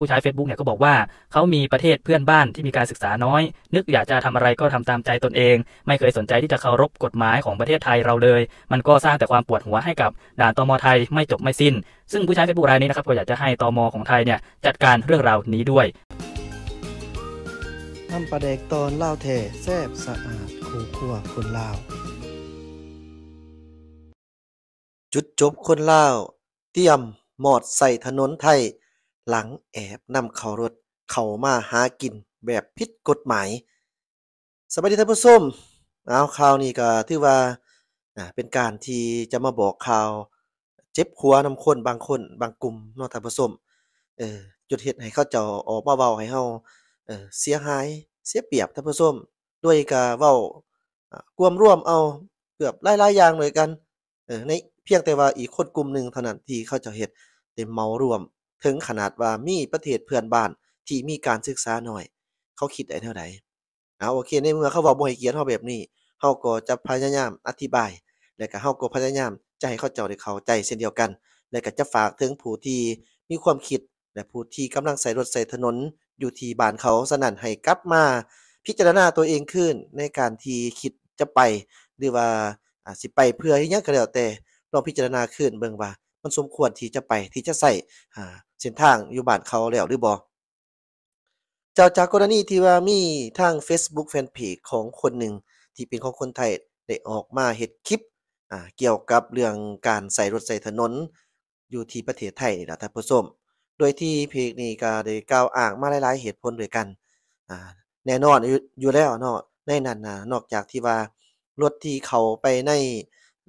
ผู้ใช้ Facebook เนี่ยก็บอกว่าเขามีประเทศเพื่อนบ้านที่มีการศึกษาน้อย นึกอยากจะทำอะไรก็ทำตามใจตนเอง ไม่เคยสนใจที่จะเคารพกฎหมายของประเทศไทยเราเลย มันก็สร้างแต่ความปวดหัวให้กับด่านตมไทยไม่จบไม่สิ้น ซึ่งผู้ใช้ Facebook รายนี้นะครับก็อยากจะให้ตมของไทยเนี่ยจัดการเรื่องราวนี้ด้วยทำประเด็กตอนเล่าเทแซบสะอาดคู่ขั่วคนเล่าจุดจบคนเล่าเตรียมหมอดใส่ถนนไทยหลังแอบนำเขารถเข้ามาหากินแบบผิดกฎหมาย สวัสดีท่านผู้ชมเอาข่าวนี้ก็ถือว่าเป็นการที่จะมาบอกข่าวเจ็บหัวนำคนบางคนบางกลุ่มนอกท่านผู้ชมเออจุดเหตุให้เขาเจ้าออกมาเบาให้เขาเออเสียหายเสียเปรียบท่านผู้ชมด้วยการเว้าวมร่วมเอาเกือบหลายๆอย่างเลยกันเออในเพียงแต่ว่าอีกคนกลุ่มหนึ่งเท่านั้นที่เขาจะเหตุเต็มเมารวมถึงขนาดว่ามีประเทศเพื่อนบ้านที่มีการศึกษาหน่อย เขาคิดได้เท่าไหร่เอาโอเคในเมื่อเขาบอกบ่ให้เกียรติเฮาแบบนี้เฮาก็จะพยายามอธิบาย และก็เฮาก็พยายามจะให้เขาเจ้าได้เข้าใจเช่นเดียวกัน และก็จะฝากถึงผู้ที่มีความคิดและผู้ที่กำลังใส่รถใส่ถนนอยู่ที่บ้านเขาสนั่นให้กลับมา พิจารณาตัวเองขึ้นในการที่คิดจะไป หรือว่าสิไปเพื่อที่ยังก็แล้วแต่ลองพิจารณาขึ้นเบิ่งว่ามันสมควรที่จะไปที่จะใส่เส้นทางอยู่บ้านเขาแล้วหรือบอเจ้าจากกรณีที่ว่ามีทาง Facebook Fanpage ของคนหนึ่งที่เป็นของคนไทยได้ออกมาเห็ดคลิปเกี่ยวกับเรื่องการใส่รถใส่ถนน อยู่ที่ประเทศไทยนี่และท่านผู้ชมโดยที่เพจนี้ก็ได้กล่าวอ้างมาหลาย ๆ เหตุผลด้วยกัน แน่นอนอยู่แล้วเนาะในนั้นนะนอกจากที่ว่ารถที่เขาไปใน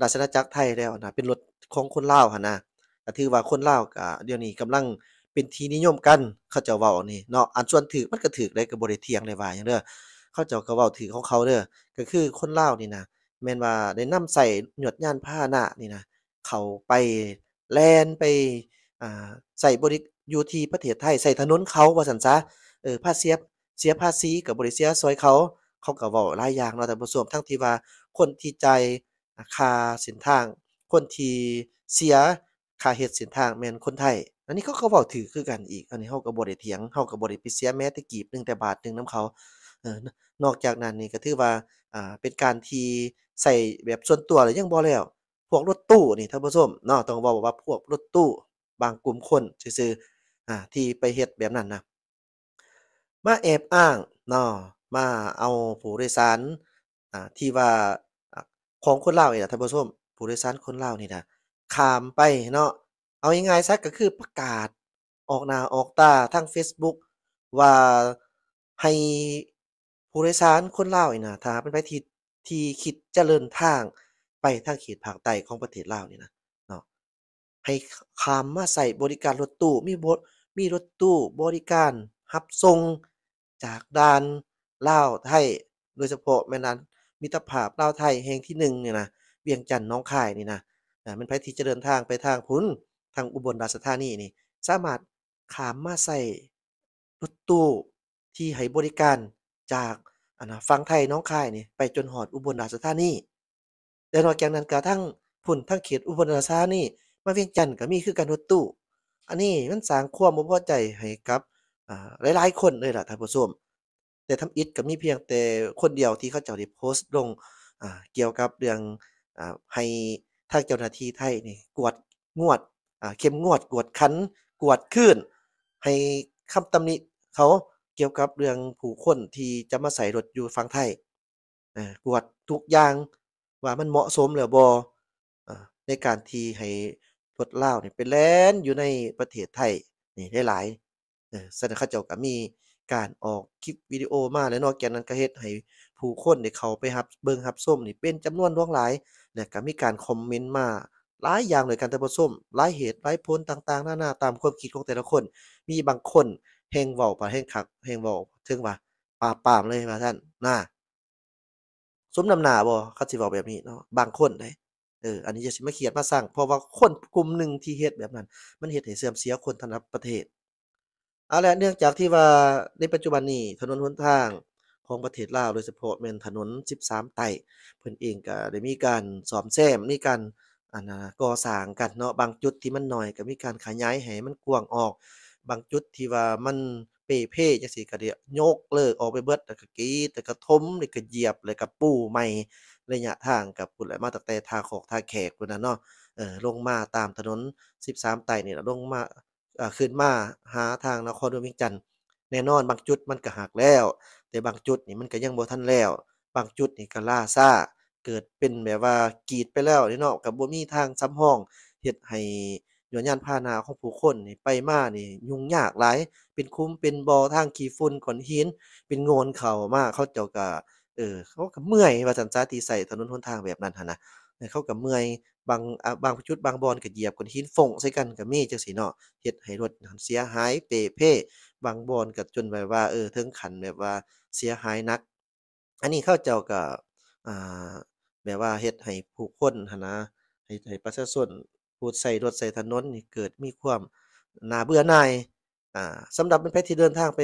ราชนาจักรไทยแล้วนะเป็นรถของคนลาวห่นะก็ถือว่าคนลาวก็เดี๋ยวนี้กำลังเป็นที่นิยมกันเขาเจ้าเว้านี่เนาะ อันส่วนถือมันก็ถือได้ก็บ่ได้เถียงได้ว่าอย่างเด้อเขาเจ้าก็เว้าถือของเขาเด้อ ก็คือคนลาวนี่นะแม่นว่าได้นำใส่หยดย่านผ้าหนะนี่นะ เข้าไปแล่นไปอ่าใส่บริอยู่ที่ประเทศไทยใส่ถนนเขาว่าซั่นซะเออภาษีเสียภาษีกับบริเสียซอยเขา เขาก็เว้าหลายอย่างเนาะแต่บ่สวมทั้งที่ว่าคนที่ใจค่าเส้นทางคนที่เสียค่าเฮ็ดเส้นทางแม่นคนไทยอันนี้เขาก็เว้าถือคือกันอีกอันนี้เฮาก็บ่ได้เถียงเฮาก็บ่ได้ไปเสียแม้แต่กีบนึงแต่บาทนึงนำเขาเออนอกจากนั้นนี่ก็ถือว่าอ่าเป็นการที่ใส่แบบส่วนตัวแล้วยังบ่แล้ว พวกรถตู้นี่ท่านผู้ชมเนาะต้องเว้าว่าพวกรถตู้บางกลุ่มคนซื่อๆอ่าที่ไปเฮ็ดแบบนั้นนะมาแอบอ้างเนาะมาเอาผู้โดยสารอ่าที่ว่าของคนลาวนี่ล่ะท่านผู้ชมผู้โดยสารคนเล่านี่นะขามไปเนาะ เอาอย่างไงซักก็คือประกาศออกหน้าออกตาทั้ง Facebook ว่าให้ผู้โดยสารคนเล่าอีกนะถ้าเป็นไปที่ที่คิดเจริญทางไปทางเขตภาคใต้ของประเทศลาวนี่นะเนาะ ให้ขามมาใส่บริการรถตู้มีบมีรถตู้บริการรับส่งจากด่านลาวไทยโดยเฉพาะแม่นั้นมิตรภาพลาวไทยแห่งที่หนึ่งเนี่ยนะเวียงจันทร์น้องคายนี่นะนะมันไปที่จะเดินทางไปทางพุ้นทางอุบลราชธานีนี่สามารถขามมาใส่รถตู้ที่ให้บริการจากอันนะฟังไทยน้องคายนี่ไปจนหอดอุบลราชธานีแต่นอกจากนั้นกะทั้งพุ่นทั้งเขตอุบลราชธานีมาเวียงจันทร์ก็มีคือการรถตู้อันนี้มันสร้างความบ่พอใจให้กับหลายๆคนเลยล่ะท่านผู้ชมแต่ทำอิดก็มีเพียงแต่คนเดียวที่เขาเจ้าได้โพสต์ลงเกี่ยวกับเรื่องให้ทางเจ้าหน้าที่ไทยนี่กวดงวดเข้มงวดกวดขันกวดขึ้นให้คำตำหนิเขาเกี่ยวกับเรื่องผู้คนที่จะมาใส่รถอยู่ฝั่งไทย กวดทุกอย่างว่ามันเหมาะสมหรือบอในการที่ให้รถเล่าเนี่ยเป็นแลนอยู่ในประเทศไทยนี่ได้หลายเสนอข้าเจ้าก็มีการออกคลิปวิดีโอมาและนอกจากนั้นก็เฮ็ดให้ผู้คนได้เขาไปรับเบิ่งรับส้มนี่เป็นจำนวนล้วงหลายนี่ยก็มีการคอมเมนต์มาหลายอย่างเลยกันแต่บ่ส้มหลายเหตุหลายผลต่างๆ หน้า ๆ ตามความคิดของแต่ละคน มีบางคนแหงเวาาปะแหงขัก แหงเว้าถึงว่าปาปามเลยมาท่านน่าสมนำหน้าบ่เขาสิเว้าแบบนี้เนาะบางคนเดยเอออันนี้จะสิมาเขียนมาสร้างเพราะว่าคนกลุ่มหนึ่งที่เฮ็ดแบบนั้น มันเฮ็ดให้เสื่อมเสียคนทั้งประเทศเอาละเนื่องจากที่ว่าในปัจจุบันนี้ถนนหนทางของประเทศลาว โดยเฉพาะแม่นถนน 13 ไต่เพิ่นเองก็ได้มีการซ่อมแซมมีการอันก่อสร้างกันเนาะบางจุดที่มันหน่อยก็มีการขยายให้มันกว้างออก บางจุดที่ว่ามันเปเพจังซี่ก็เดี๋ยวยกเลิกออกไปเบิดแล้วก็กีแต่ก็ทมแล้วก็เหยียบแล้วก็ปูใหม่ระยะทางกับพุ่นแหละมาตั้งแต่ทาขอกทาแขกพุ่นน่ะเนาะเออลงมาตามถนน 13ไต่นี่ล่ะลงมาอ่าขึ้นมาหาทางนครดวงจันทร์แน่นอนบางจุดมันก็หักแล้วแต่บางจุดนี่มันก็ยังบ่ทันแล้ว บางจุดนี่ก็ล่าซ่า เกิดเป็นแบบว่า กีดไปแล้วนี่เนาะกับบ่มีทางซ้ำห้องเฮ็ดให้ยอนยานพาหนาของผู้คนนี่ไปมานี่ยุ่งยากหลาย เป็นคุ้มเป็นบอทาง ขี่ฝุ่นก้อนหิน เป็นโงนเข่ามา เขาเจ้าก็เออเขาก็เมื่อยว่าสันซาตีใส่ถนนหนทางแบบนั้นหั่นนะ เขาก็เมื่อย บางบางจุดบางบอนก็เหยียบก้อนหินฝงใส่กันก็มีจังซี่เนาะเฮ็ดให้รถเสียหายเปเพ่บางบอนก็จนแบบว่าเออถึงขันแบบว่าเสียหายนัก อันนี้เข้าเจ้ากับแบบว่าเฮ็ดให้ผู้คนหนะ ให้ให้ประชาชนผู้ใส่รถใส่ถนนนี่เกิดมีความนาเบื่อหน่ายอ่าสาหรับเป็นแพทย์ที่เดินทางไป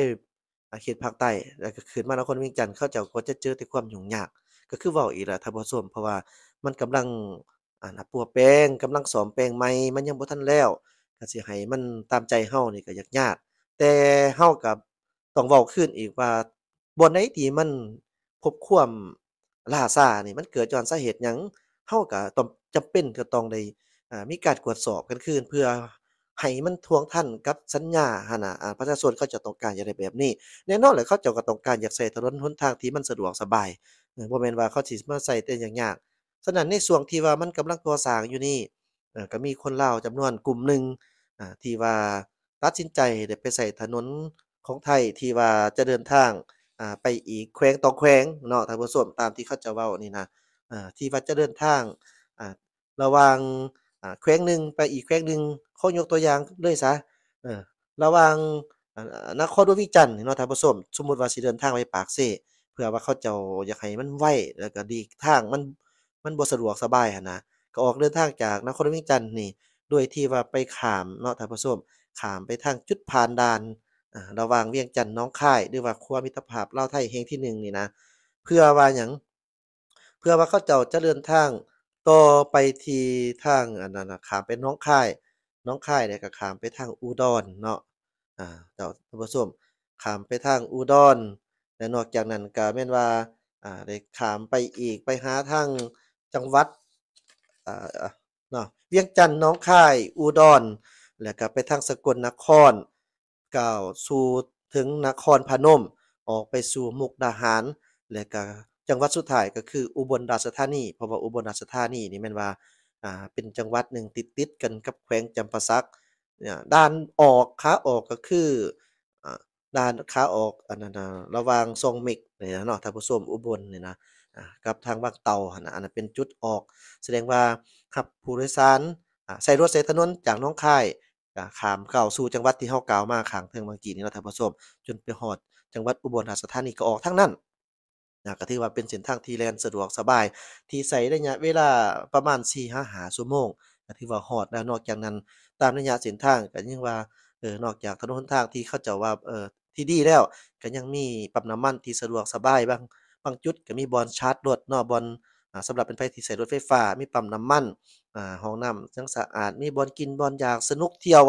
เขตภาคใต้แล้วก็ขึ้นมาแล้วคนวิ่งจันทร์เข้าเจ้าก็จะเจอแต่ความยุ่งยาก ก็คือเว้าอีกละท่านมเพราะว่ามันกำลังอ่านะปัวแป้งกำลังสอมแป้งใหม่ มันยังบ่ทันแล้วก็สิให้มันตามใจเฮานี่ก็ยากยาก แต่เฮากับต้องเว้าขึ้นอีกว่าบไอนใที่มันพบความล่าซ่านี่มันเกิดจากสาเหตุหยังเฮาก้าต้องจำเป็นก็ต้องได้อ่ามีการตรวจสอบกันคืน เพื่อให้มันทวงท่านกับสัญญาหันน่ะประชาชนเขาจะต้องการอย่างไรแบบนี้ แน่นอนเลยเขาจะก็ต้องการอยากช้ถนนหนทางที่มันสะดวกสบายเออบ่แม่นว่าเขาสิมาใ้่แต่ยากๆฉะนั้นในส่วนที่ว่ามันกำลังก่อสร้างอยู่นี่ก็มีคนเล่าจจำนวนกลุ่มหนึ่งที่ว่าตัดสินใจได้ไปใส่ถนนของไทยที่ว่าจะเดินทางอ่าไปอีกแขวงต่อแขวงเนาะท่านผู้ชมตามที่เขาจะเว้านี่นะอ่าที่ว่าจะเดินทางอ่าระวังอ่าแขวงหนึ่งไปอีกแขวงหนึ่งเขายกตัวอย่างเลยซะเระวังนัก้อดววิจันทร์เนาะท่านผู้ชมสมมติว่าสิเดินทางไปปากเซเพื่อว่าเขาเจ้าอยากให้มันไวแล้วก็ดีทางมันมันบ่สะดวกสบายหนนะก็ออกเดินทางจากนครดววิจันทร์นี่ด้วยที่ว่าไปขามเนาะท่านผู้ชมขามไปทางจุดผ่านด่านระว่าง เวียงจันทร์น้องค่ายหรือว่าครัวมิตรภาพเล่าไทยเฮงที่หนึ่งนี่นะ เพื่อว่าอย่างเพื่อว่าเขาเจ้าจะเดินทางต่อไปทีทางอันนั้นขามเป็นน้องค่ายน้องค่ายเนี่ยก็ขามไปทางอุดรเนาะอ่าเจ้าท่ส้มขามไปทางอุดร และนอกจากนั้นก็แม่นว่าอ่าได้ขามไปอีกไปหาทางจังหวัดอ่าเนาะเวียงจันทร์น้องค่ายอุดร แล้วก็ไปทางสกลนครก่าวสู่ถึงนครพนม ออกไปสู่มุกดาหาร และก็จังหวัดสุดท้ายก็คืออุบลราชธานีเพราะว่าอุบลราชธานีนี่แม่นว่าอ่าเป็นจังหวัดหนึ่งติดติดกันกับแขวงจำปาสักเนี่ยด้านออกขาออกก็คือด้านขาออกอันนั้นระวางทรงมิกนี่นะเนาะท่านผู้ชมอุบลเนี่ยนะกับทางบางเตาอันนั้นเป็นจุดออก แสดงว่าขับผู้โดยสารใส่รถใส่ถนนจากน้องค่ายกขามเก่าสู่จังหวัดที่เฮาก่ามาขัางเทิงบางจกีนี่เนาะท่านผู้ชมจนไปฮอดจังหวัดอุบลราชธานีก็ออกทั้งนั้นนะก็ถือว่าเป็นเส้นทางที่แลนสะดวกสบาย ที่ใส่ระยะเวลาประมาณ4 5หาชั่วโมงก็ถือว่าฮอดแล้วนอกจากนั้น ตามระยะเส้นทางก็ยังว่าเออนอกจากถนนทางที่เขาเจ้าว่าเออที่ดีแล้ว ก็ยังมีปั๊มน้ำมันที่สะดวกสบายบางบางจุดก็มีบอลชาร์จรถนอบอลสำหรับเป็นไฟที่ใส่รถไฟฟ้ามีปั๊มน้ำมันอ่าห้องน้ำทังสะอาดมีบอลกินบอลอยากสนุกเที่ยว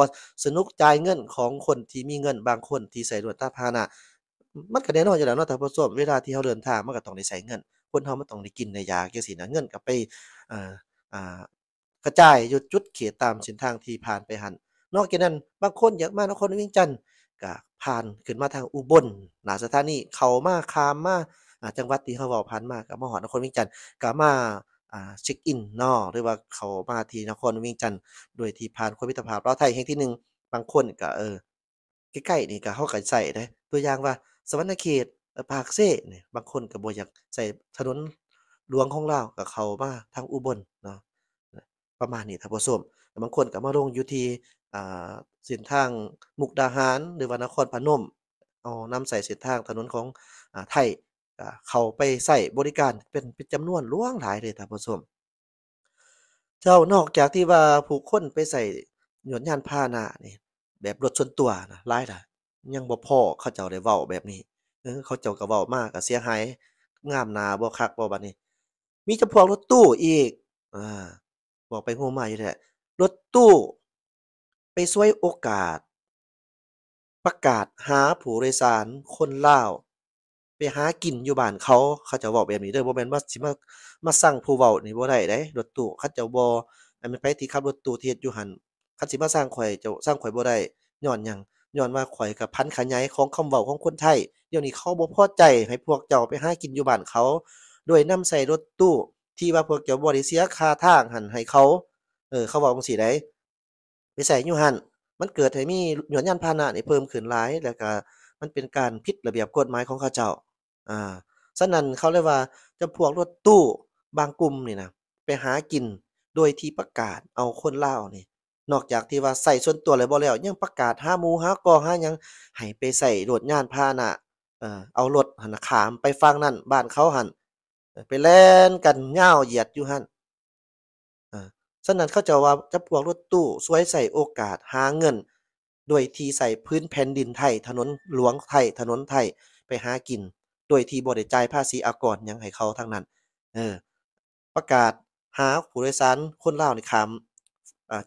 สนุกจ่ายเงินของคนที่มีเงินบางคนที่ใส่รถตาพาหนะ มันก็แน่นอนอยู่แล้วเนาะแต่พอส่วนเวลาที่เขาเดินทางมันก็ต้องได้ใส่เงิน คนเขามันต้องได้กินในยาแค่สินะเงินก็ไปอ่าอ่ากระจายยุดจุดเขตตามเส้นทางที่ผ่านไปหันนอกจากนั้นบางคนอยากมานครวิ่งจันทร์ก็ผ่านขึ้นมาทางอุบล หนาสถานีเขามาคามมาจังหวัดที่เขาบอกผ่านมากับมหอนครวิ่งจันทร์ก็มาเช็คอินนอหรือว่าเขามาที่นครวิ่งจันทร์โดยที่ผ่านคุณพิธภาพเราไทยแห่งที่หนึ่งบางคนก็เออใกล้ๆนี่ก็เข้ากันใส่นะตัวอย่างว่าสวรรณเขตปากเซ่เนี่ยบางคนก็บ่อยากใส่ถนนหลวงของเรากับเขามาทางอุบลเนาะประมาณนี้ท่านผสมบางคนก็มาลงอยู่ที่เส้นทางมุกดาหาร หรือว่านครพนมเอานำใส่เส้นทางถนนของไทยเขาไปใส่บริการเป็นเป็นจำนวนล่วงหลายเลยท่านผู้ชม เจ้านอกจากที่ว่าผู้คนไปใส่หยวนยานพาหนะนี่แบบรถชนตัวนะร้ายล่ะยังบ่พอเขาเจ้าได้เว้าแบบนี้เขาเจ้าก็เว้ามากก็เสียหายงามนาบ่คักบ่บัดนี้ มีจำพวกรถตู้อีกอ่าบอกไปหัวมาอยู่แท้รถตู้ ไปช่วยโอกาส ประกาศหาผู้โดยสารคนล่าวไปหากินอยู่บ้านเขา เขาจะบอกแบบนี้เด้อบ่แม่นว่าสิมามาสั่งผู้เว้านี่บ่ได้เด้รถตู้เขาจะบ่อันเปนไปที่ขับรถตู้ที่เฮ็ดอยู่หันคันสิมาสร้างข่อยจะสร้างข่อยบ่ได้ย้อนหยังย้อนว่าข่อยกับพันขยายของคำเว้าของคนไทยเดี๋ยวนี้เขาบ่พอใจให้พวกเจ้าไปหากินอยู่บ้านเขาโดยนำใส่รถตู้ที่ว่าพวกเจ้าบ่ได้เสียค่าทางหันให้เขาเออเขาเว่าจังซี่ได้ไปใส่อยู่หันมันเกิดให้มีหยวอนยันพาหนะนี่เพิ่มขึ้นหลายแล้วก็มันเป็นการผิดระเบียบกฎหมายของเขาเจ้าอ่าสนั่นเขาเรียกว่าจะพวกรถตู้บางกลุ่มนี่นะไปหากิน โดย ที่ ประกาศเอาคนเล่านี่ นอก จากที่ว่าใส่ส่วนตัวเลยบ่แล้ว ยัง ประกาศห้ามูห้ากอห้ายังให้ไปใส่รถย่านพาหนะเออเอา รถหันขามไปฟังนั่น บ้านเขาหัน ไป แล่นกันเง่าเหยียดอยู่หันฉะนั้นเขาจะว่าจะพวกรถตู้สวยใส่โอกาสหาเงิน โดยทีใส่พื้นแผ่นดินไทยถนนหลวงไทยถนนไทยไปหากินโดยที่บ่ได้จ่ายภาษีอากรยังให้เขาทั้งนั้นเออประกาศหาผู้โดยสารคนลาวนี่ขาม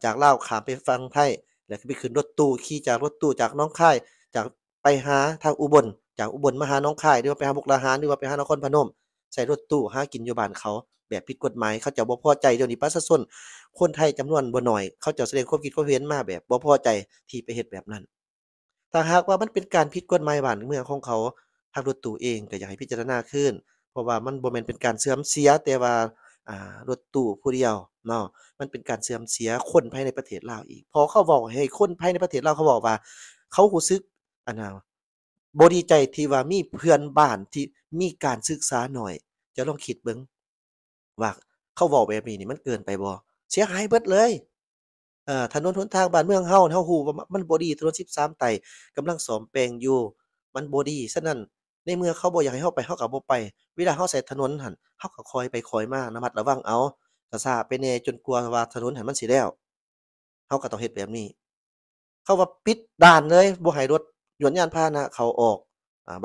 จากลาวขามไปฟังไทย แล้วก็ไปขึ้นรถตู้ขี่จากรถตู้จากน้องค่าย จากไปหาทางอุบล จากอุบลมาหาน้องค่ายหรือว่าไปหาบุกลาหารหรือว่าไปหานครพนมใส่รถตู้หากินอยู่บ้านเขา แบบผิดกฎหมายเขาจะบ่พอใจเดี๋ยวนี้ประชาชนคนไทยจำนวนบ่หน่อย เขาจะแสดงความคิดความเห็นมาแบบบ่พอใจที่ไปเหตุแบบนั้นถ้าหากว่ามันเป็นการผิดกฎหมายบ้านเมืองของเขาทางรถตู้เองก็อยากให้พิจารณาขึ้น เพราะว่ามันบ่แม่นเป็นการเสื่อมเสีย แต่ว่ารถตู้ผู้เดียวเนาะมันเป็นการเสื่อมเสียคนภายในประเทศลาวอีก พอเขาบอกให้คนภายในประเทศลาวเขาบอกว่า เขาหูซึกอันน่ะบดีใจที่ว่ามีเพื่อนบ้านที่มีการศึกษาหน่อย จะลองคิดเบิ้งว่าเขาบอกแบบนี้นี่มันเกินไปบ่เสียหายเบิดเลยเอ่อถนนหนทางบ้านเมืองเฮาเฮาฮู้ว่า มันบ่ดีถนน13ไตกำลังสอมแปลงอยู่มันบ่ดีฉะนั้นในเมื่อเขาบกอยากให้เขาไปเขากับกไปเวลาเขาใส่ถนนหันเขาก็คอยไปคอยมากนะมัดระวังเอาก็ซาไปแน่จนกลัวว่า ถนนหันมันสีแล้ว เขาก็ต้องเหตุแบบนี้ เขาว่าปิดด่านเลยบ่หายรถยวนยานพาหนะเขาออก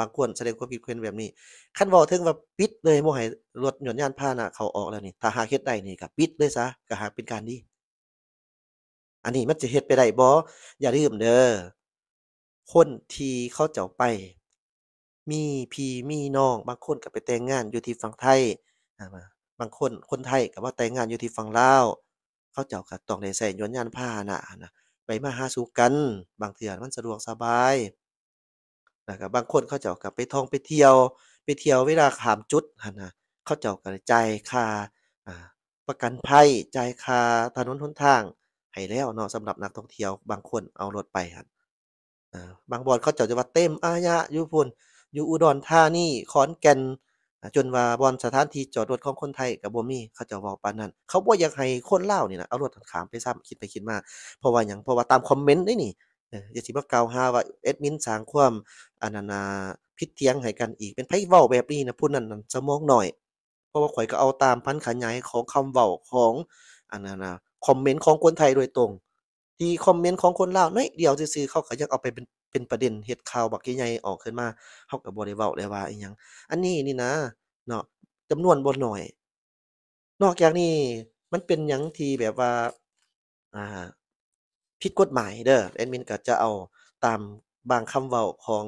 บางคนแสดงความคิดเห็นแบบนี้ขั้นบอกถึงว่าปิดเลยโมหายรถยนตยานพาหนะ เขาออกแล้วนี่ ถ้าหากเฮ็ดได้นี่ก็ปิดเลยซะก็หากเป็นการดี อันนี้มันจะเฮ็ดไปได้บ่อย่าลืมเด้อคนที่เขาเจ้าไปมีพี่มีน้องบางคนก็ไปแต่งงานอยู่ที่ฝั่งไทยบางคนคนไทยก็ว่าแต่งงานอยู่ที่ฝั่งลาวเขาเจ้าก็ต้องได้ใส่ยนยานผ้านะนะไปมาหาสู่กันบางเถื่อมันสะดวกสบายนะครับบางคนเขาเจ้าก็ไปท่องไปเที่ยว ไปเที่ยวเวลาขามจุดนะเขาเจ้าก็จ่ายค่าประกันภัยจ่ายค่าถนนหนทาง ให้แล้วเนาะสำหรับนักท่องเที่ยวบางคนเอารถไปครับบางบอดเขาเจ้าจะว่าเต็มอายะยุพุนอยู่อุดรธานี ขอนแก่น จนว่าบอนสถานที่จอดรถของคนไทยกับบ่มีเขาจะบอกปานนั้น เขาบ่อยากให้คนเล่านี่นะเอารถขามไปซ้ำคิดไปคิดมา เพราะว่าอย่างเพราะว่าตามคอมเมนต์นี่นี่อย่าสิมากล่าวหาว่าเอดมินสร้างความอันนาพิษเทียงให้กันอีกเป็นไพ่เว้าแบบนี้นะพูดนั้นสมองหน่อยเพราะว่าข่อยก็เอาตามพันขยายของคำเว้าของอันนาคอมเมนต์ของคนไทยโดยตรง ที่คอมเมนต์ของคนเล่าวน้อยเดียวซื่อๆเขาก็ยังเอาไปเป็นเป็นประเด็นเหตุข่าวบักใหญ่ออกขึ้นมาเฮาก็บ่ได้เว้าเลยว่าอีหยังอันนี้นี่นะเนาะจำนวนบ่น้อย นอกจากนี้ มันเป็นหยังที่แบบว่า อ่าผิดกฎหมาย เด้อแอดมินก็จะเอาตามบางคำเว้าของ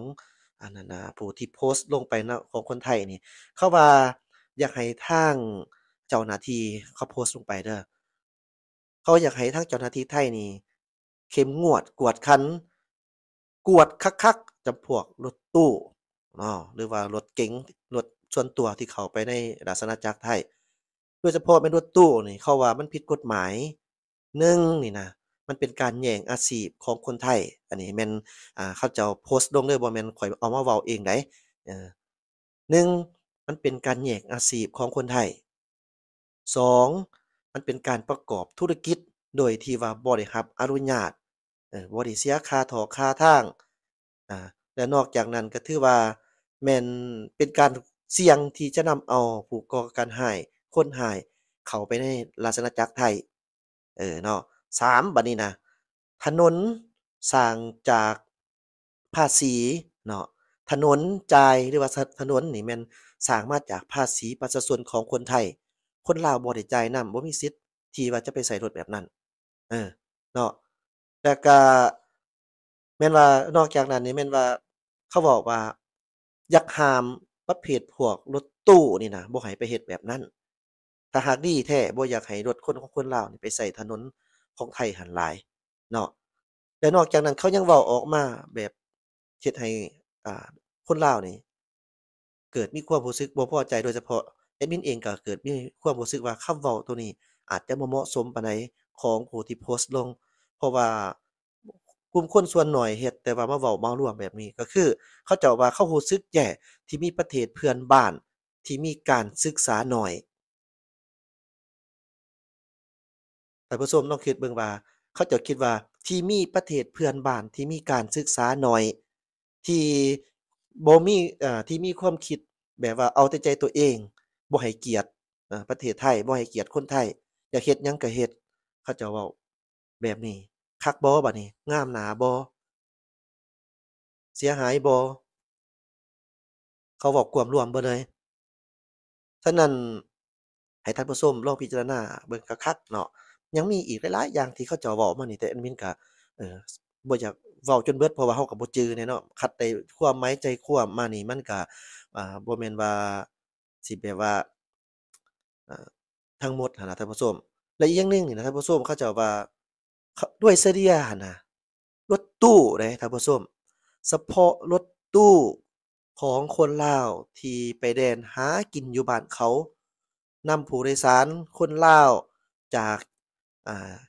อันนั้นนะผู้ที่โพสต์ลงไปนะของคนไทยนี่เขาว่าอยากให้ ทางเจ้าหน้าที่เขาโพสต์ลงไปเด้อเขาอยากให้ทางเจ้าหน้าที่ไทยนี่เข้มงวดกวดขันกวดคักๆจำพวกรถตู้เนาะหรือว่ารถเก๋งรถส่วนตัวที่เขาไปในราชนาจักรไทย โดยเฉพาะเป็นรถตู้นี่เขาว่ามันผิดกฎหมายหนึ่งนี่นะมันเป็นการแย่งอาชีพของคนไทยอันนี้แมนอ่าเขาจะโพสต์ลงเลยบ่แมนข่อยเอามาเว้าเองได้หนึ่งมันเป็นการแย่งอาชีพของคนไทยสองมันเป็นการประกอบธุรกิจโดยที่ว่าบ่ได้รับอนุญาตบริด้เสียคาถอคาทางอ่าและนอกจากนั้นก็ถือว่าแมนเป็นการเสี่ยงที่จะนำเอาผู้ก่อการหายคนหายเข้าไปในราชอาณาจักรไทย เออเนาะสามบัดนี้นะถนนสร้างจากภาษีเนาะถนนจ่ายหรือว่าถนนนี่แม่นสร้างมาจากภาษีประชาชนของคนไทย คนลาวบ่ได้จ่ายนำบ่มีสิทธิ์ที่ว่าจะไปใส่รถแบบนั้น เออ เนาะแล้วก็แม่นว่านอกจากนั้น นี่แม่นว่าเขาบอกว่าอยากห้ามประเภทพวกรถตู้นี่นะบ่ให้ไปเฮ็ดแบบนั้นถ้าหากดีแท้บ่อยากให้รถคนของคนลาวนี่ไปใส่ถนนของไทยหันหลายเนาะและนอกจากนั้นเขายังเว้าออกมาแบบเฮ็ดให้อ่าคนลาวนี่เกิดมีความรู้สึกบ่พอใจโดยเฉพาะแอดมินเองก็เกิดมีความรู้สึกว่าคำเว้าตัวนี้ อาจจะบ่เหมาะสมปานใดของผู้ที่โพสต์ลงเพราะว่ากลุ่มคนส่วนหน่อยเฮ็ด แต่ว่ามาเว้าเมารวมแบบนี้ก็คือเขาเจ้าว่าเขารู้สึกแย่ที่มี ประเทศเพื่อนบ้านที่มีการศึกษาน้อยต่ผู้ชมต้องคิดเบิ่งว่าเขาเจ้าคิดว่าที่มีประเทศเพื่อนบ้านที่มีการศึกษาน้อย ที่บ่มีเอ่อที่มีความคิดแบบว่าเอาแต่ใจตัวเองบ่ให้เกียรติประเทศไทยบ่ให้เกียรติคนไทยอยากเฮ็ดหยังก็เฮ็ดเขาเจ้าเว้าแบบนี้คักบอบันี้งามหนาบอเสียหายบอเขาบอกกลวมรวมบ่เลยฉะนั้นให้ท่านผู้ชมลองพิจารณาเบิ่งกคักเนาะยังมีอีกหลายๆอย่างที่เขาจะเว้ามานี่ แต่แอดมินก็เออบ่อยากเว้าจนเบิดเพราะว่าเฮาก็บ่จื้อแน่เนาะคัดได้ความไม้ใจความมานี่มันก็อ่าบ่แม่นว่าสิแบบว่าทั้งหมดนะท่านผู้ชมและอีกอย่างนึงนี่นะท่านผู้ชมเขาจะว่าด้วยเสดียนะรถตู้นะท่านผู้ชมเฉพาะรถตู้ของคนลาวที่ไปแดนหากินอยู่บ้านเขานำผู้โดยสารคนลาว จาก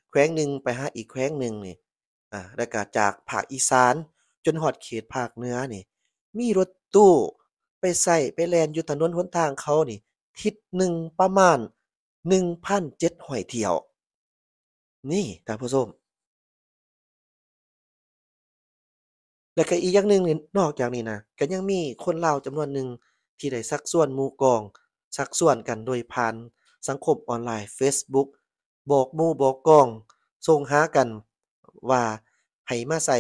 แควงหนึ่งไปหาอีกแควงหนึ่งนี่แลกาก็จากภาคอีสานจนหอดเขตภาคเหนือนี่ มีรถตู้ไปใส่ไปแลนอยู่ถนนหนทางเขานี่ทิศหนึ่งประมาณ 1,700หอยเที่ยวนี่ตาผู้ชมแล้วก็อีกอย่างหนึ่งนี่นอกจากนี้นะก็ยังมีคนเล่าจจำนวนหนึ่งที่ได้ซักส่วนมู่กองซักส่วนกันโดยผ่านสังคมออนไลน์ Facebook บอกมู่บอกกองส่งหากันว่า ให้มาใส่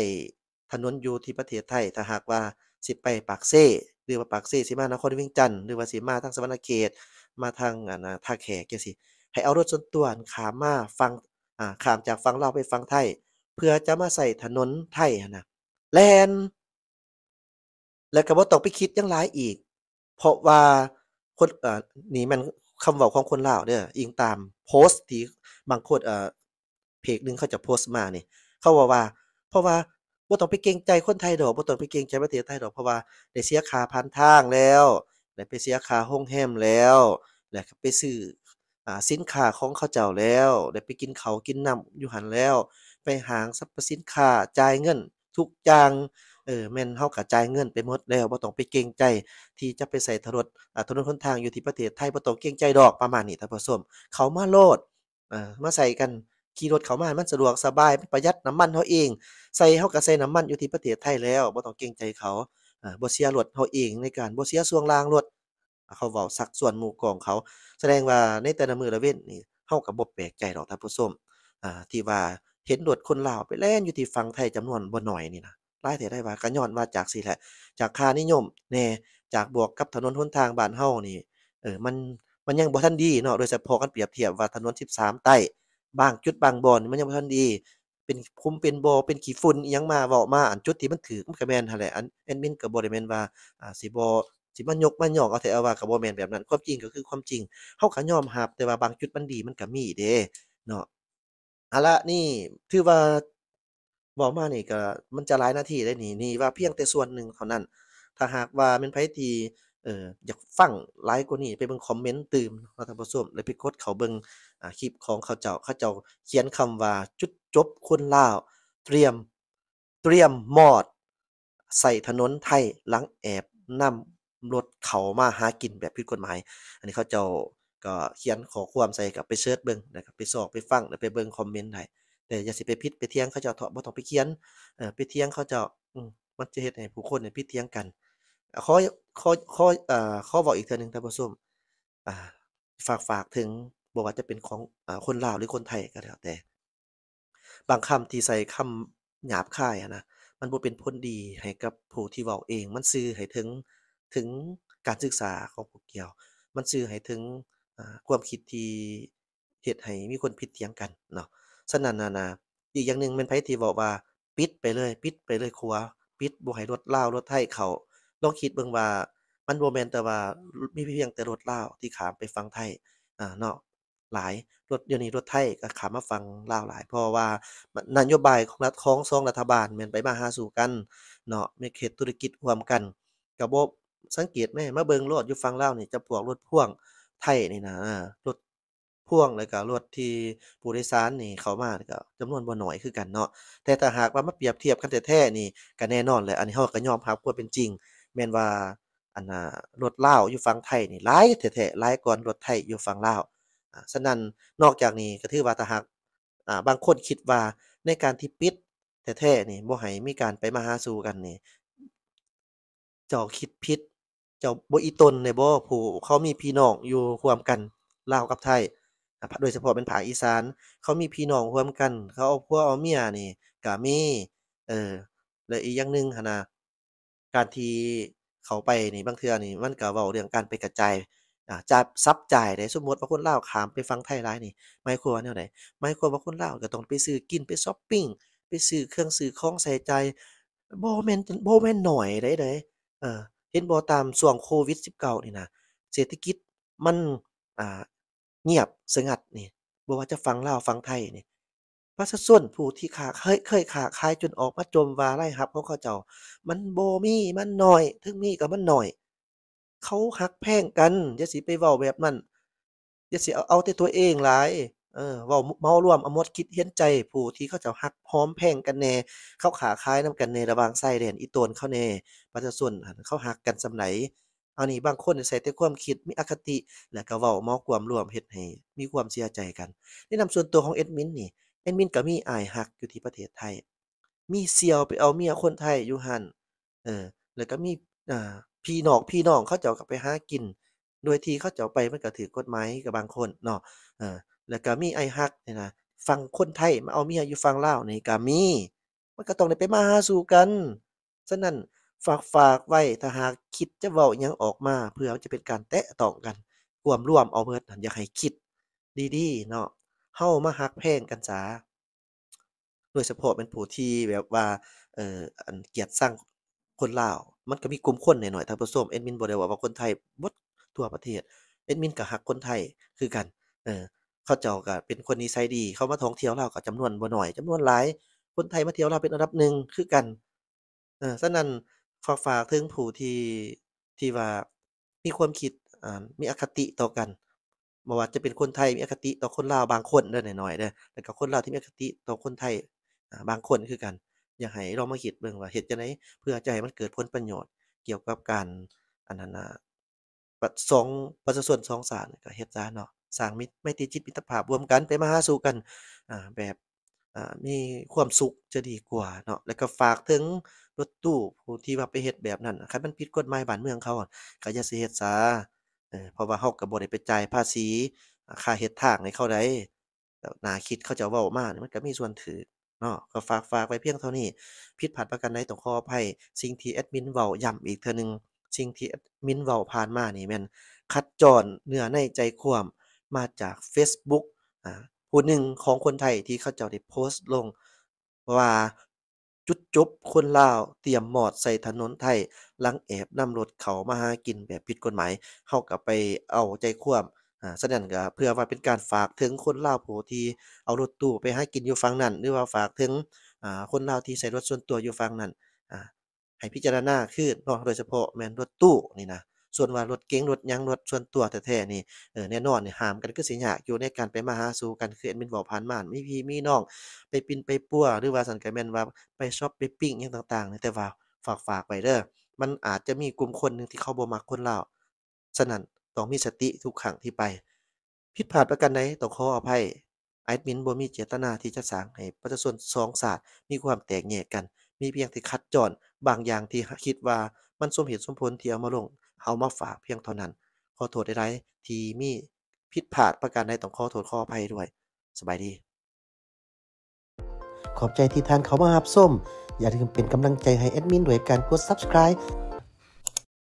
ถนนอยู่ที่ประเทศไทย ถ้าหากว่าสิไปปากเซ่หรือว่าปากเซ่สิมานครวิ่งจันทร์หรือว่าสิมาทางสวรรณเขต มาทางอ่าท่าแขกจังซี่ให้เอารถส่วนตัวขามมาฟังอ่าข้ามจากฝั่งลาวไปฝั่งไทย เพื่อจะมาใส่ถนนไทยนะแลนแล้วก็บ่ต้องไปคิดยังหลายอีก เพราะว่าคนเอ่อนี่มันคำว้าของคนลาวเด้ออิงตามโพสต์ที่ บางคนเอ่อเพจนึงเขาจะโพสต์มานี่เขาว่าว่า เพราะว่าบ่ต้องไปเกรงใจคนไทยดอกบ่ต้องไปเกรงใจประเทศไทยดอกเพราะว่าได้เสียค่าผ่านทางแล้วได้ไปเสียค่าห้องแฮมแล้ว แล้วไปซื้อสินค้าของเขาเจ้าแล้วได้ไปกินเขากินน้ำอยู่หันแล้ว ไปหางสรรพสินค้าจ่ายเงินทุกอย่างเออแม่นเฮากระจายเงินไปหมดแล้วบ่ต้องไปเก่งใจที่จะไปใส่ถนนถนนคนทางอยู่ที่ประเทศไทยบ่ต้องเก่งใจดอกประมาณนี้ท่านผู้ชมเขามาโลดเออมาใส่กันขี่รถเขามามันสะดวกสบายประหยัดน้ำมันเขาเอง ใส่เฮาก็ใส่น้ำมันอยู่ที่ประเทศไทยแล้วบ่ต้องเก่งใจเขาบ่เสียรถเขาเองในการบ่เสียส่วงรางรถเขาเว้าสักส่วนหมู่กองเขา แสดงว่าในแต่ละมือละเว้นนี่เฮากับบ่แปลกใจดอกท่านผู้ชมอ่าที่ว่าเห็นรถคนลาวไปแล่นอยู่ที่ฝั่งไทยจำนวนบ่น้อยนี่นะหลายแต่ได้ว่าก็ย้อนมาจากสิแหละจากค่านิยมแน่จากบวกกับถนนหนทางบ้านเฮานี่เออมันมันยังบ่ทันดีเนาะโดยเฉพาะกันเปรียบเทียบว่าถนน 13 ใต้ บางจุดบางบอนมันยังบ่ทันดี เป็นคุมเป็นบอเป็นขี้ฝุ่นยังมาเว้ามาอันจุดที่มันถือมันก็แม่นหั่นแหละอันแอดมินก็บ่ได้แม่นว่าอ่าสิบสิมันยกมันหยอกเอาแต่เอาว่ากับโบแมนแบบนั้น ความจริงก็คือความจริง เขาก็ยอมรับ แต่ว่าบาง จุดมันดีมันก็มีเด้เนาะเอาละนี่ถือว่าบอกมานี่ ก็มันจะหลายหน้าที่ได้นี่นี่ว่าเพียงแต่ส่วนหนึ่งเท่านั้น ถ้าหากว่าเป็นไพ่ทีเอออยากฟังไลค์กว่านี้ไปเบิ่งคอมเมนต์ ตื่มเราทำผสมเลยไปกดเขาเบิ่งคลิปของเขาเจ้าเขาเจ้าเขียนคำว่าจุดจบคนลาวเตรียมเตรียมมอด ใส่ถนนไทยหลังแอบนำรถเขามาหากินแบบผิดกฎหมาย อันนี้เขาเจ้าก็เขียนขอความใส่กับไปเชิดเบิ้งนะครับไปสอบไปฟังหรือไปเบิ้งคอมเมนต์ได้แต่อย่าสิไปพิษไปเทียงเขาเจ้าเถาะบ่ต้องไปเขียนเออไปเที่ยงเขาเจ้ามันจะเฮตดให้ผู้คนเนี่ยพิษเทียงกันข้อข้อข้อเอ่อข้อบอกอีกเทื่อนึงท่านผู้ชมอ่าฝากฝากถึงบอกว่าจะเป็นของอ่าคนลาวหรือคนไทยก็แล้วแต่ บางคำที่ใส่คำหยาบคายนะมันบ่เป็นผลดีให้กับผู้ที่เว้าเองมันซื้อให้ถึงถึงการศึกษาของพวกเกี่ยว มันสื่อให้ถึงความคิดที่เหตุให้มีคนผิดเถียงกันเนาะสนันนานาอีกอย่างหนึ่งเป็นไพที่บอกว่าปิดไปเลย ปิดไปเลยครัวปิดบ่ให้รถเล่ารถไทยเขาลองคิดเบิ่งว่ามันโมเมนต์แต่ว่ามีเพียงแต่รถเล่าที่ขามไปฟังไทยอ่าเนาะหลายรถเดี๋ยวนี้รถไทยก็ขามมาฟังเล่าหลาย เพราะว่านโยบายของรัฐของซองรัฐบาลมันไปมาหาสู่กันเนาะมีเขตธุรกิจรวมกันกับโบสังเกตไหมมาเบิงรถอยู่ฝั่งลานี่จะพวกรถพ่วงไทยนี่นะรถพ่วงแล้วก็รถที่ผู้โดยสารนี่เขามาก็จำนวนบ่น้อย คือกันเนาะแต่ถ้าหากว่ามาเปรียบเทียบกันแท้ๆนี่ก็แน่นอนแหละอันนี้เฮาก็ยอมรับว่าเป็นจริง แม่นว่าอันน่ะรถลาวอยู่ฝั่งไทย นี่หลายแท้ๆหลายกว่ารถไทยอยู่ฝั่งลาวอ่าฉะนั้นนอกจากนี้ก็ถือว่าถ้าหากอ่า บางคนคิดว่าในการที่ปิดแท้ๆนี่บ่ให้มีการไปมาหาสู่กันนี่เจ้าคิดผิดเจ้าบ่อีตนในบ่ผู้เขามีพี่น้องอยู่ร่วมกันลาวกับไทยโดยเฉพาะเป็นภาคอีสาน เขามีพี่น้องร่วมกันเขาเอาพวกเอาเมียนี่ก็มีเออและอีกอย่างหนึ่งหนะการที่เขาไปนี่บางเทื่อนี่มันก็เว้าเรื่องการไปกระจายอ่าจะซับจ่ายได้สมมติว่าคนลาวขามไปฟังไทยร้ายนี่หมายความว่าแนวไหนหมายความว่าคนลาวก็ต้องไปซื้อกินไปช้อปปิ้งไปซื้อเครื่องซื้อของใส่ใจบ่แม่นบ่แม่นหน่อยได้เด้เออเห็นบ่ตามช่วงโควิด -19 นี่นะเศรษฐกิจมันอ่าเงียบสงัดนี่บ่ว่าจะฟังลาวฟังไทยนี่ประชาชนผู้ที่ขาเคยเคยขาคายจนออกมาจมวาไล่ครับของเขาเจ้า มันโบมีมันหน่อย ถึงมีกับมันหน่อย เขาหักแพงกัน อย่าสิไปเว้าแบบนั้นอย่าสิเอาเอาแต่ตัวเองหลายเออเว้าเมารวมอมดคิดเห็นใจ ผู้ที่เขาจะหักหอมแพงกันแน่เข้าขาคล้ายน้ากันแน่ระวางไส้แดนอีตนเขาแน่ประชาชนเขาหักกันสำไหนอันนี้บางคนใส่แต่ความคิดมีอคติแล้วก็เว้าเมาความรวมเฮ็ดให้มีความเสียใจกันนน่นำส่วนตัวของเอ็ดมิน นี่เอ็ดมินก็มีอายหักอยู่ที่ประเทศไทย มีเซียวไปเอาเมียคนไทยอยู่หันเออแล้วก็มีอ่าพี่นอกพี่น้องเขาเจ้ากลับไปหากินโดยที่เขาเจ้าไปมันก็ถือกฎหมายกับบางคนเนาะเออแล้วก็มีไอฮักเนี่ยนะฟังคนไทยมาเอาเมียอยู่ฟังเล่าในกามี มันก็ต้องได้ไปมาหาสู่กันฉะนั้นฝากฝากไว้ถ้าหากคิดจะเว้ายังออกมา เพื่อจะเป็นการแตะต้องกันร่วมร่วมเอาเบิดนั่นอยากให้คิด ดีๆเนาะเฮามาฮักแพงกันจ้าโดยเฉพาะเป็นผู้ที่แบบว่าเอ่อเกียรติสร้างคนลาวมันก็มีกลุ่มคนหน่อยๆทางผสมเอ็ดมินบ่ได้ว่าคนไทยบดทั่วประเทศเอ็ดมินก็ฮักคนไทยคือกันเออเขาเจ้าก็เป็นคนนิสัยดีเขามาท่องเที่ยวเราก็จำนวนบ่หน่อย จำนวนหลาย คนไทยมาเที่ยวเราเป็นอันดับหนึ่งคือกันเออฉะนั้นฝากฝากถึงผู้ที่ที่ว่ามีความคิดอ่ามีอคติต่อกันบ่ว่าจะเป็นคนไทยมีอคติต่อคนลาวบางคนเด้อหน่อยๆเด้อแล้วก็คนลาวที่มีอคติต่อคนไทยบางคนคือกัน อย่าให้เรามาคิดเบิ่งว่าเหตุจะไหนเพื่อจะให้มันเกิดผลประโยชน์ เกี่ยวกับการอันนั้นนะสค์ประชาชนสองสารก็เฮ็ดซะเนาะสร้างมิตรไม่ตีจิตมิตรภาพรวมกันไปมาหาสู่กันแบบมี ความสุขจะดีกว่า เนาะแล้วก็ฝากถึง รถตู้ผู้ที่ว่าไปเฮ็ดแบบนั้นครมันผิดกฎหมายบ้านเมืองเขาก็อย่าสิเฮ็ดซะเพราะว่าเฮาก็บ่ได้ไปจ่ายภาษีค่าเฮ็ดทางให้เขาได้น่าคิดเขาจะเว้ามามันก็มีส่วนถือเนาะก็ฝากฝากไว้เพียงเท่านี้ผิดพลาดประกันใดต้องขออภัย สิ่งที่แอดมินเว้าย้ำอีกเทื่อนึงสิ่งที่แอดมินเว้าผ่านมานี่แม่นคัดจอนเนื้อในใจความมาจาก Facebook ผู้หนึ่งของคนไทยที่เขาเจ้าได้โพสต์ลงว่าจุดจบคนลาวเตรียมหมอดใส่ถนนไทยหลังแอบนำรถเขามาหากินแบบผิดกฎหมายเข้ากับไปเอาใจความอ่าฉนั่นก็ เพื่อว่าเป็นการฝากถึงคนลาวผู้ที่เอารถตู้ไปหากินอยู่ฝั่งนั้น หรือว่าฝากถึงคนลาวที่ใส่รถส่วนตัวอยู่ฝั่งนั้นให้พิจารณาขึ้นเนาะโดยเฉพาะแมนรถตู้นี่นะส่วนว่ารถเก๋งรถยังรถส่วนตัวแท้ๆนี่เออแน่นอนนี่หามกันคือสิยากอยู่ในการไปมาหาสู่กันคือเอ็นเป็นบ่อผ่านม่านมีพี่มีน้องไปปินไปปั่ว หรือว่าสันกแมนว่าไปช็อปไปปิ้งอย่างต่างๆนี่แต่ว่าฝากฝากไปเด้อมันอาจจะมีกลุ่มคนหนึ่งที่เขาบ่มักคนเล่าฉะนั้นต้องมีสติทุกขังที่ไป ผิดพลาดประกันใดต้องขออภัยแอดมินบ่มีเจตนาที่จะสางให้ประชาชนสองศาสตร์มีความแตกแยกกัน มีเพียงที่คัดจอนบางอย่างที่คิดว่ามันสมเหตุสมผลที่เอามาลงเอามาฝากเพียงเท่านั้น ขอโทษใดๆที่มีผิดพลาดประการใดต้องขอโทษขออภัยด้วยสบายดี ขอบใจที่ทานเขามาหับส้ม อย่าลืมเป็นกำลังใจให้แอดมินด้วยการกด subscribe